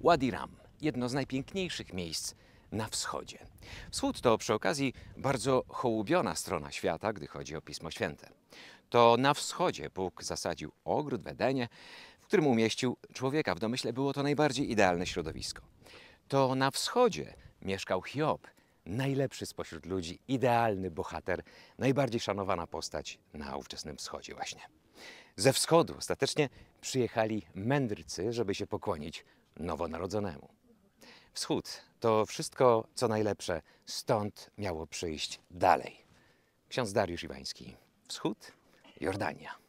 Wadi Ram, jedno z najpiękniejszych miejsc na wschodzie. Wschód to przy okazji bardzo hołubiona strona świata, gdy chodzi o Pismo Święte. To na wschodzie Bóg zasadził ogród w Edenie, w którym umieścił człowieka. W domyśle było to najbardziej idealne środowisko. To na wschodzie mieszkał Hiob, najlepszy spośród ludzi, idealny bohater, najbardziej szanowana postać na ówczesnym wschodzie właśnie ze wschodu. Ostatecznie przyjechali mędrcy, żeby się pokłonić nowonarodzonemu. Wschód to wszystko, co najlepsze, stąd miało przyjść dalej. Ksiądz Dariusz Iwański. Wschód, Jordania.